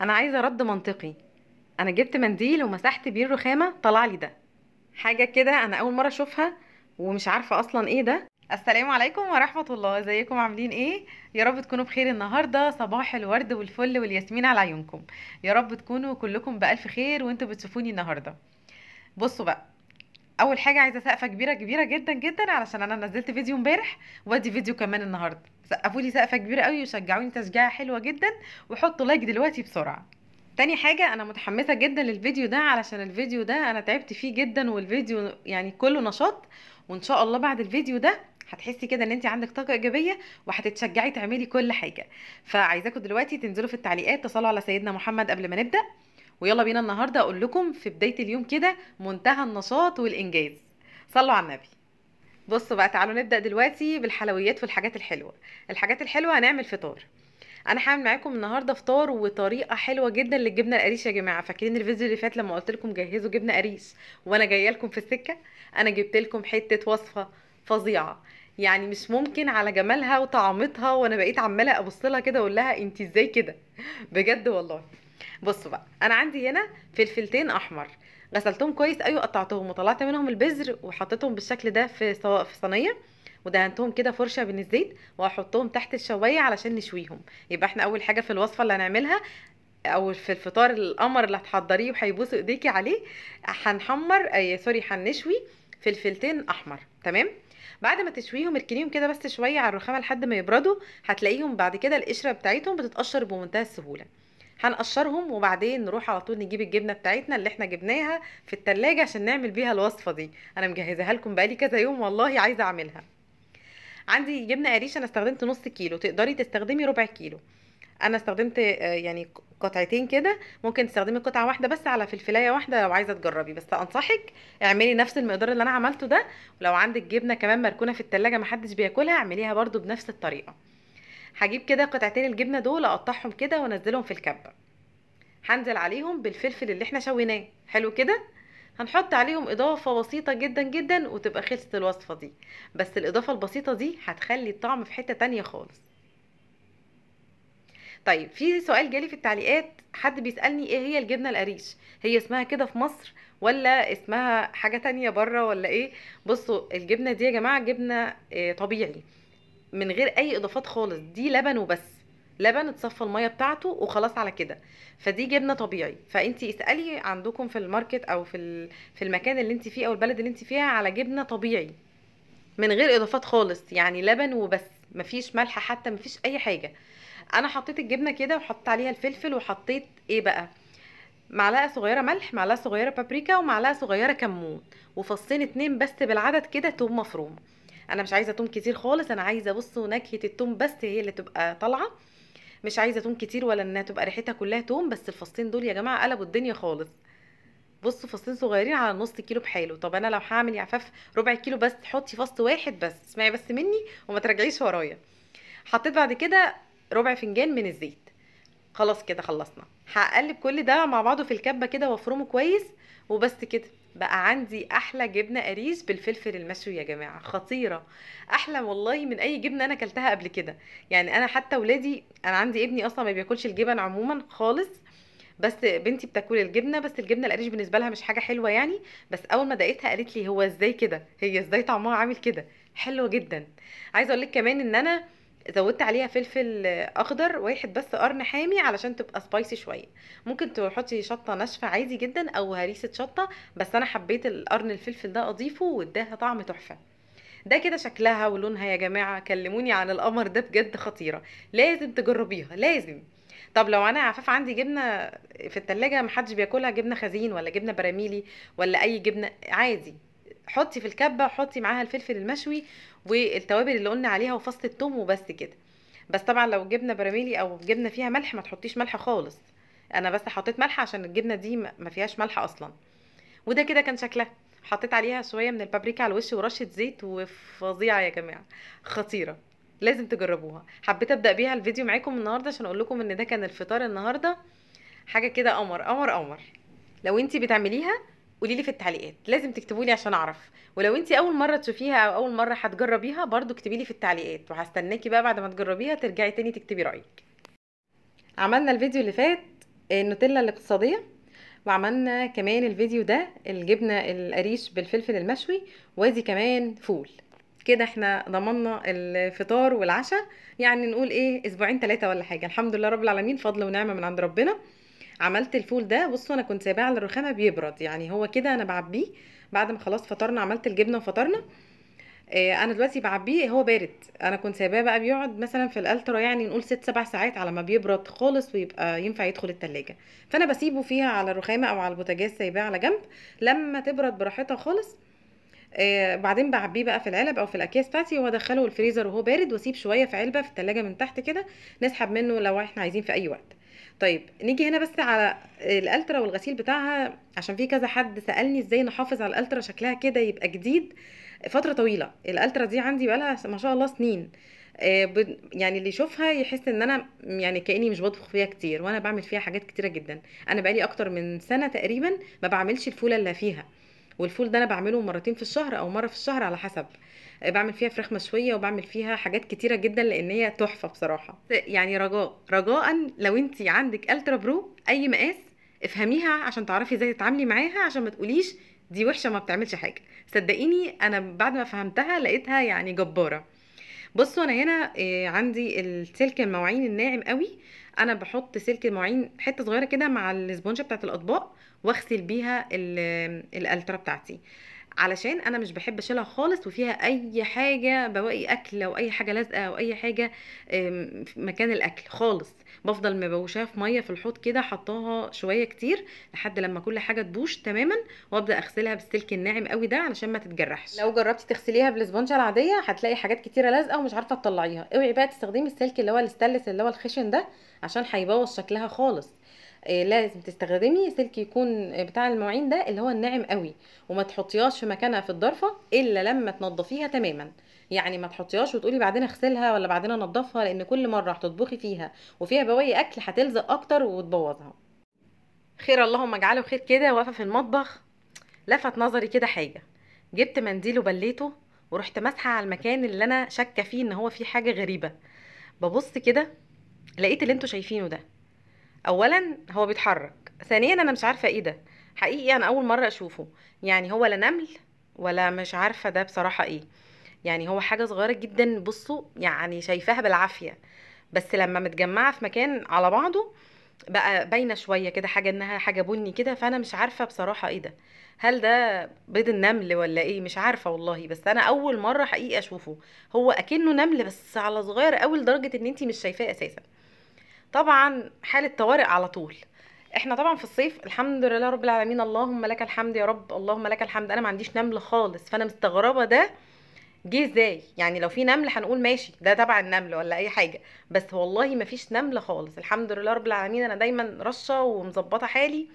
انا عايزه رد منطقي انا جبت منديل ومسحت بيه الرخامه طلع لي ده حاجه كده انا اول مره اشوفها ومش عارفه اصلا ايه ده السلام عليكم ورحمة الله ازيكم عاملين ايه يا رب تكونوا بخير النهاردة صباح الورد والفل والياسمين على عيونكم يا رب تكونوا كلكم بألف خير وانتوا بتشوفوني النهاردة بصوا بقى اول حاجه عايزه سقفه كبيره كبيره جدا جدا علشان انا نزلت فيديو امبارح وادي فيديو كمان النهارده سقفوا لي سقفه كبيره قوي وشجعوني تشجيع حلوه جدا وحطوا لايك دلوقتي بسرعه تاني حاجة أنا متحمسة جدا للفيديو ده علشان الفيديو ده أنا تعبت فيه جدا والفيديو يعني كله نشاط وإن شاء الله بعد الفيديو ده هتحسي كده ان انت عندك طاقه ايجابيه وهتتشجعي تعملي كل حاجه فعايزاكم دلوقتي تنزلوا في التعليقات تصلوا على سيدنا محمد قبل ما نبدا ويلا بينا النهارده اقول لكم في بدايه اليوم كده منتهى النشاط والانجاز صلوا على النبي بصوا بقى تعالوا نبدا دلوقتي بالحلويات والحاجات الحلوه الحاجات الحلوه هنعمل فطار انا هعمل معاكم النهارده فطار وطريقه حلوه جدا للجبنه القريش يا جماعه فاكرين الفيديو اللي فات لما قلت لكم جهزوا جبنه قريش وانا جايه لكم في السكه انا جبت لكم حته وصفه فظيعه يعني مش ممكن على جمالها وطعامتها وانا بقيت عماله ابص لها كده اقول لها انت ازاي كده بجد والله بصوا بقى انا عندي هنا فلفلتين احمر غسلتهم كويس قوي أيوة وقطعتهم وطلعت منهم البذر وحطيتهم بالشكل ده في في صينيه ودهنتهم كده فرشه من الزيت وهحطهم تحت الشوايه علشان نشويهم يبقى احنا اول حاجه في الوصفه اللي هنعملها او في الفطار القمر اللي هتحضريه وهيبوس ايديكي عليه هنحمر اي آه، سوري هنشوي فلفلتين احمر تمام بعد ما تشويهم اركنيهم كده بس شويه على الرخامه لحد ما يبردوا هتلاقيهم بعد كده القشره بتاعتهم بتتقشر بمنتهى السهوله هنقشرهم وبعدين نروح على طول نجيب الجبنه بتاعتنا اللي احنا جبناها في التلاجة عشان نعمل بيها الوصفه دي انا مجهزاها لكم بقالي كذا يوم والله عايزه اعملها عندي جبنه قريش انا استخدمت نص كيلو تقدري تستخدمي ربع كيلو انا استخدمت آه، يعني قطعتين كده ممكن تستخدمي قطعه واحده بس على فلفلايه واحده لو عايزه تجربي بس انصحك اعملي نفس المقدار اللي انا عملته ده ولو عندك جبنه كمان مركونه في التلاجة محدش بياكلها اعمليها برده بنفس الطريقه هجيب كده قطعتين الجبنه دول اقطعهم كده وانزلهم في الكبه هنزل عليهم بالفلفل اللي احنا شويناه حلو كده هنحط عليهم اضافه بسيطه جدا جدا وتبقى خلصت الوصفه دي بس الاضافه البسيطه دي هتخلي الطعم في حته تانية خالص طيب في سؤال جالي في التعليقات حد بيسالني ايه هي الجبنه القريش هي اسمها كده في مصر ولا اسمها حاجه تانية بره ولا ايه بصوا الجبنه دي يا جماعه جبنه آه، طبيعي من غير اي اضافات خالص دي لبن وبس لبن اتصفى الميه بتاعته وخلاص على كده فدي جبنه طبيعي فانت اسالي عندكم في الماركت او في في المكان اللي انت فيه او البلد اللي انت فيها على جبنه طبيعي من غير اضافات خالص يعني لبن وبس مفيش ملح حتى مفيش اي حاجه انا حطيت الجبنه كده وحطيت عليها الفلفل وحطيت ايه بقى معلقه صغيره ملح معلقه صغيره بابريكا ومعلقه صغيره كمون وفصين اتنين بس بالعدد كده توم مفروم انا مش عايزه توم كتير خالص انا عايزه بصوا نكهه التوم بس هي اللي تبقى طالعه مش عايزه توم كتير ولا انها تبقى ريحتها كلها توم بس الفصين دول يا جماعه قلبوا الدنيا خالص بصوا فصين صغيرين على نص كيلو بحاله طب انا لو هعمل يعفاف ربع كيلو بس حطي فص واحد بس اسمعي بس مني وما ترجعيش ورايا حطيت بعد كده ربع فنجان من الزيت خلاص كده خلصنا هقلب كل ده مع بعضه في الكبه كده وافرمه كويس وبس كده بقى عندي احلى جبنه قريش بالفلفل المشوي يا جماعه خطيره احلى والله من اي جبنه انا اكلتها قبل كده يعني انا حتى ولادي انا عندي ابني اصلا ما بياكلش الجبن عموما خالص بس بنتي بتاكل الجبنه بس الجبنه القريش بالنسبه لها مش حاجه حلوه يعني بس اول ما دقيتها قالت لي هو ازاي كده هي ازاي طعمها عامل كده حلوه جدا عايزه اقول لك كمان ان انا زودت عليها فلفل اخضر واحد بس قرن حامي علشان تبقى سبايسي شويه ممكن تحطي شطه ناشفه عادي جدا او هريسه شطه بس انا حبيت القرن الفلفل ده اضيفه واداها طعم تحفه ده كده شكلها ولونها يا جماعه كلموني عن القمر ده بجد خطيره لازم تجربيها لازم طب لو انا عفاف عندي جبنه في التلاجة محدش بياكلها جبنه خزين ولا جبنه براميلي ولا اي جبنه عادي حطي في الكبه وحطي معاها الفلفل المشوي والتوابل اللي قلنا عليها وفص الثوم وبس كده بس طبعا لو جبنه براميلي او جبنه فيها ملح ما تحطيش ملح خالص انا بس حطيت ملح عشان الجبنه دي ما فيهاش ملح اصلا وده كده كان شكلها حطيت عليها شويه من البابريكا على الوش ورشه زيت وفظيعه يا جماعه خطيره لازم تجربوها حبيت ابدا بيها الفيديو معاكم النهارده عشان اقول لكم ان ده كان الفطار النهارده حاجه كده قمر قمر قمر لو انتي بتعمليها قولي لي في التعليقات لازم تكتبوا لي عشان اعرف ولو انت اول مره تشوفيها او اول مره هتجربيها برضو اكتبي لي في التعليقات وهستناكي بقى بعد ما تجربيها ترجعي تاني تكتبي رايك عملنا الفيديو اللي فات آه، النوتيلا الاقتصاديه وعملنا كمان الفيديو ده الجبنه القريش بالفلفل المشوي وادي كمان فول كده احنا ضمننا الفطار والعشاء يعني نقول ايه اسبوعين ثلاثه ولا حاجه الحمد لله رب العالمين فضل ونعمه من عند ربنا عملت الفول ده بصوا انا كنت سايباه على الرخامه بيبرد يعني هو كده انا بعبيه بعد ما خلاص فطرنا عملت الجبنه وفطرنا آه، انا دلوقتي بعبيه هو بارد انا كنت سايباه بقى بيقعد مثلا في الالترا يعني نقول ست سبع ساعات على ما بيبرد خالص ويبقى ينفع يدخل التلاجة فانا بسيبه فيها على الرخامه او على البوتاجاز سايباه على جنب لما تبرد براحتها خالص آه، بعدين بعبيه بقى في العلب او في الاكياس بتاعتي وادخله الفريزر وهو بارد واسيب شويه في علبه في التلاجة من تحت كده نسحب منه لو احنا عايزين في اي وقت طيب نيجي هنا بس على الالترا والغسيل بتاعها عشان في كذا حد سالني ازاي نحافظ على الالترا شكلها كده يبقى جديد فتره طويله الالترا دي عندي بقالها ما شاء الله سنين آه، يعني اللي يشوفها يحس ان انا يعني كاني مش بطبخ فيها كتير وانا بعمل فيها حاجات كتيره جدا انا بقالي اكتر من سنه تقريبا ما بعملش الفوله اللي فيها والفول ده انا بعمله مرتين في الشهر او مره في الشهر على حسب بعمل فيها فراخ مشويه وبعمل فيها حاجات كتيره جدا لان هي تحفه بصراحه يعني رجاء رجاء لو انت عندك الترا برو اي مقاس افهميها عشان تعرفي ازاي تتعاملي معاها عشان ما تقوليش دي وحشه ما بتعملش حاجه صدقيني انا بعد ما فهمتها لقيتها يعني جباره بصوا انا هنا آه، عندي السلك المواعين الناعم قوي انا بحط سلك المواعين حته صغيره كده مع الاسبونجه بتاعه الاطباق واغسل بيها الالترا بتاعتي علشان انا مش بحب اشيلها خالص وفيها اي حاجه بواقي اكل او اي حاجه لازقه او اي حاجه في مكان الاكل خالص بفضل مبوشاها في ميه في الحوض كده حطاها شويه كتير لحد لما كل حاجه تبوش تماما وابدا اغسلها بالسلك الناعم قوي ده علشان ما تتجرحش لو جربتي تغسليها بالاسبونجه العاديه هتلاقي حاجات كتيره لازقه ومش عارفه تطلعيها اوعي بقى تستخدمي السلك اللي هو الستانلس اللي هو الخشن ده عشان هيبوظ شكلها خالص آه، لازم تستخدمي سلك يكون بتاع المواعين ده اللي هو الناعم قوي وما تحطيهاش في مكانها في الضرفه الا لما تنضفيها تماما يعني ما تحطيهاش وتقولي بعدين اغسلها ولا بعدين انضفها لان كل مره هتطبخي فيها وفيها بواقي اكل هتلزق اكتر وتبوظها خير اللهم اجعله خير كده واقفه في المطبخ لفت نظري كده حاجه جبت منديل وبليته ورحت ماسحه على المكان اللي انا شاكه فيه ان هو فيه حاجه غريبه ببص كده لقيت اللي انتوا شايفينه ده اولا هو بيتحرك ثانيا انا مش عارفه ايه ده حقيقي انا اول مره اشوفه يعني هو لا نمل ولا مش عارفه ده بصراحه ايه يعني هو حاجه صغيره جدا بصوا يعني شايفاها بالعافيه بس لما متجمعه في مكان على بعضه بقى باينه شويه كده حاجه انها حاجه بني كده فانا مش عارفه بصراحه ايه ده هل ده بيض النمل ولا ايه مش عارفه والله بس انا اول مره حقيقه اشوفه هو اكنه نمل بس على صغير قوي لدرجه ان انتي مش شايفاه اساسا طبعا حاله طوارئ على طول احنا طبعا في الصيف الحمد لله رب العالمين اللهم لك الحمد يا رب اللهم لك الحمد انا ما عنديش نمل خالص فانا مستغربه ده جه ازاي يعني لو في نمل هنقول ماشي ده تبع النمل ولا اي حاجه بس والله ما فيش نمل خالص الحمد لله رب العالمين انا دايما رشه ومظبطه حالي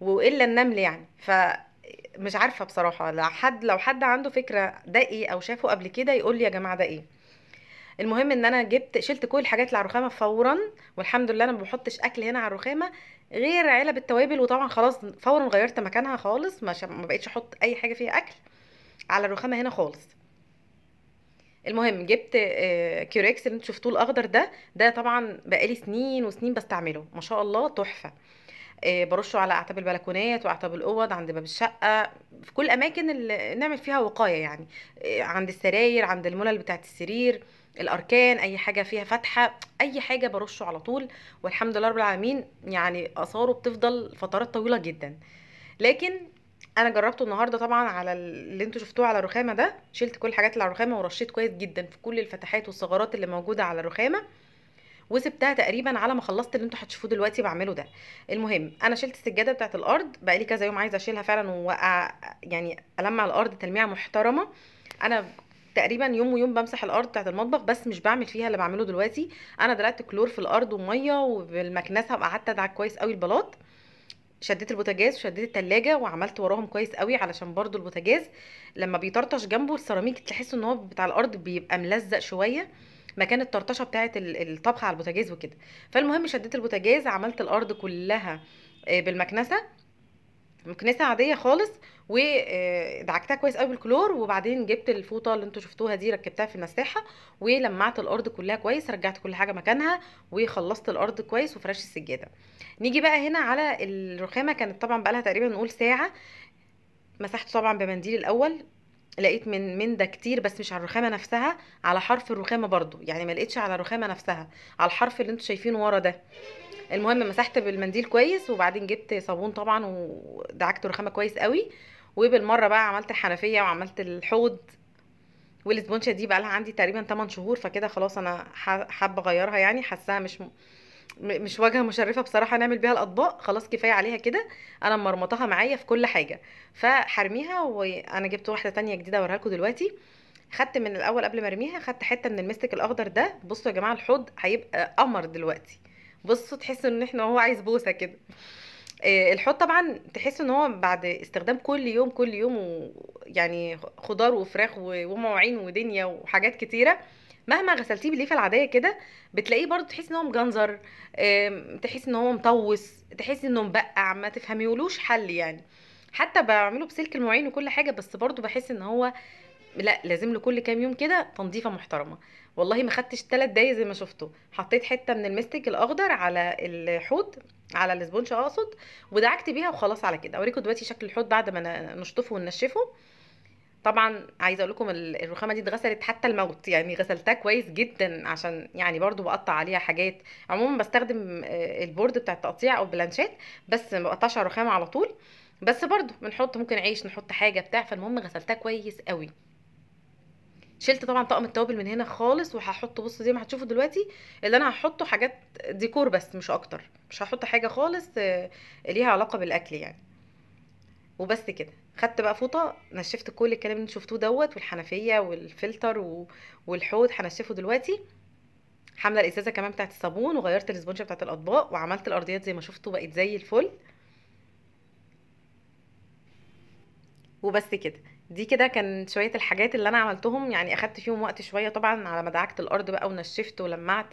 والا النمل يعني ف مش عارفه بصراحه لو حد لو حد عنده فكره ده ايه او شافه قبل كده يقول لي يا جماعه ده ايه المهم ان انا جبت شلت كل الحاجات اللي على الرخامه فورا والحمد لله انا ما بحطش اكل هنا على الرخامه غير علب التوابل وطبعا خلاص فورا غيرت مكانها خالص ما, بقتش احط اي حاجه فيها اكل على الرخامه هنا خالص المهم جبت آه، كيوريكس اللي انتوا شفتوه الاخضر ده ده طبعا بقالي سنين وسنين بستعمله ما شاء الله تحفه آه، برشه على اعتاب البلكونات واعتاب الاوض عند باب الشقه في كل الاماكن اللي نعمل فيها وقايه يعني آه، عند السراير عند الملل بتاعه السرير الاركان اي حاجه فيها فتحه اي حاجه برشه على طول والحمد لله رب العالمين يعني اثاره بتفضل فترات طويله جدا لكن انا جربته النهارده طبعا على اللي انتوا شفتوه على الرخامه ده شلت كل الحاجات اللي على الرخامه ورشيت كويس جدا في كل الفتحات والثغرات اللي موجوده على الرخامه وسبتها تقريبا على ما خلصت اللي انتوا هتشوفوه دلوقتي بعمله ده المهم انا شلت السجاده بتاعه الارض بقالي كذا يوم عايزه اشيلها فعلا ووقع يعني المع الارض تلميعه محترمه انا تقريبا يوم ويوم بمسح الارض بتاعت المطبخ بس مش بعمل فيها اللي بعمله دلوقتي انا دلقت كلور في الارض وميه وبالمكنسه وقعدت ادعك كويس قوي البلاط شديت البوتاجاز وشديت التلاجة وعملت وراهم كويس قوي علشان برضو البوتاجاز لما بيطرطش جنبه السيراميك تحس ان هو بتاع الارض بيبقى ملزق شويه مكان الطرطشه بتاعه الطبخ على البوتاجاز وكده فالمهم شديت البوتاجاز عملت الارض كلها آه، بالمكنسه مكنسه عاديه خالص ودعكتها كويس قوي بالكلور وبعدين جبت الفوطه اللي انتوا شفتوها دي ركبتها في المساحه ولمعت الارض كلها كويس رجعت كل حاجه مكانها وخلصت الارض كويس وفرش السجاده نيجي بقى هنا على الرخامه كانت طبعا بقى لها تقريبا نقول ساعه مسحت طبعا بمنديل الاول لقيت من من ده كتير بس مش على الرخامه نفسها على حرف الرخامه برضو يعني ما لقيتش على الرخامه نفسها على الحرف اللي انتوا شايفينه ورا ده المهم مسحت بالمنديل كويس وبعدين جبت صابون طبعا ودعكت الرخامه كويس قوي وبالمره بقى عملت الحنفيه وعملت الحوض والسبونشه دي بقى لها عندي تقريبا 8 شهور فكده خلاص انا حابه اغيرها يعني حاساها مش م... مش واجهه مشرفه بصراحه نعمل بيها الاطباق خلاص كفايه عليها كده انا مرمطاها معايا في كل حاجه فحرميها وانا جبت واحده تانية جديده اوريها لكم دلوقتي خدت من الاول قبل ما ارميها خدت حته من المستك الاخضر ده بصوا يا جماعه الحوض هيبقى قمر دلوقتي بصوا تحسوا ان احنا هو عايز بوسه كده آه، الحوض طبعا تحس ان هو بعد استخدام كل يوم كل يوم يعني خضار وفراخ ومواعين ودنيا وحاجات كتيره مهما غسلتيه بالليفه العاديه كده بتلاقيه برضه تحس ان هو مجنزر تحس ان هو مطوس تحس انه مبقع ما تفهميولوش حل يعني حتى بعمله بسلك المواعين وكل حاجه بس برضه بحس ان هو لا لازم له كل كام يوم كده تنظيفه محترمه والله ما خدتش 3 دقايق زي ما شفته حطيت حته من المستك الاخضر على الحوض على الاسبونج اقصد ودعكت بيها وخلاص على كده اوريكم دلوقتي شكل الحوض بعد ما نشطفه وننشفه طبعا عايزه اقول لكم الرخامه دي اتغسلت حتى الموت يعني غسلتها كويس جدا عشان يعني برضو بقطع عليها حاجات عموما بستخدم آه، البورد بتاع التقطيع او بلانشات بس ما بقطعش على الرخامه على طول بس برضو بنحط ممكن عيش نحط حاجه بتاع فالمهم غسلتها كويس قوي شلت طبعا طقم التوابل من هنا خالص وهحط بصوا زي ما هتشوفوا دلوقتي اللي انا هحطه حاجات ديكور بس مش اكتر مش هحط حاجه خالص آه، ليها علاقه بالاكل يعني وبس كده خدت بقى فوطه نشفت كل الكلام اللي انتوا شفتوه دوت والحنفيه والفلتر والحوض هنشفه دلوقتي حامله الازازه كمان بتاعت الصابون وغيرت الاسبونجه بتاعت الاطباق وعملت الارضيات زي ما شفتوا بقت زي الفل وبس كده دي كده كان شوية الحاجات اللي انا عملتهم يعني اخدت فيهم وقت شوية طبعا على ما دعكت الارض بقى ونشفت ولمعت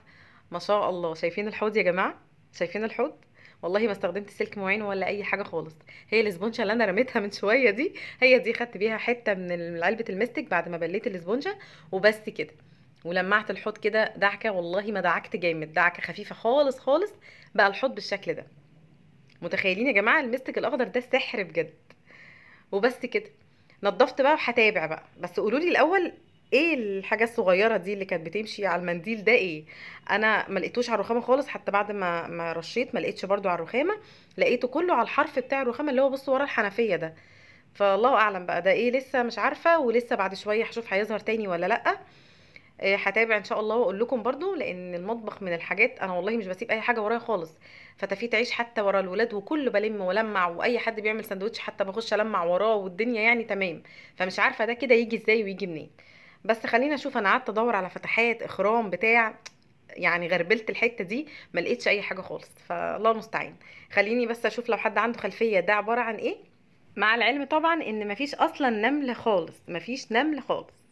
ما شاء الله شايفين الحوض يا جماعة شايفين الحوض والله ما استخدمت سلك معين ولا اي حاجه خالص هي الاسبونجه اللي انا رميتها من شويه دي هي دي خدت بيها حته من علبه المستك بعد ما بليت الاسبونجه وبس كده ولمعت الحوض كده دعكه والله ما دعكت جامد دعكه خفيفه خالص خالص بقى الحوض بالشكل ده متخيلين يا جماعه المستك الاخضر ده سحر بجد وبس كده نظفت بقى وهتابع بقى بس قولوا لي الاول ايه الحاجه الصغيره دي اللي كانت بتمشي على المنديل ده ايه انا ما لقيتوش على الرخامه خالص حتى بعد ما ما رشيت ما لقيتش برده على الرخامه لقيته كله على الحرف بتاع الرخامه اللي هو بص ورا الحنفيه ده فالله اعلم بقى ده ايه لسه مش عارفه ولسه بعد شويه هشوف هيظهر تاني ولا لا هتابع ان شاء الله واقول لكم برضو لان المطبخ من الحاجات انا والله مش بسيب اي حاجه ورايا خالص فتفيت عيش حتى ورا الولاد وكله بلم ولمع واي حد بيعمل سندوتش حتى بخش المع وراه والدنيا يعني تمام فمش عارفه ده كده يجي ازاي ويجي منين بس خلينا اشوف انا قعدت ادور على فتحات اخرام بتاع يعني غربلت الحته دي ما لقيتش اي حاجه خالص فالله المستعان خليني بس اشوف لو حد عنده خلفيه ده عباره عن ايه مع العلم طبعا ان مفيش اصلا نمل خالص مفيش نمل خالص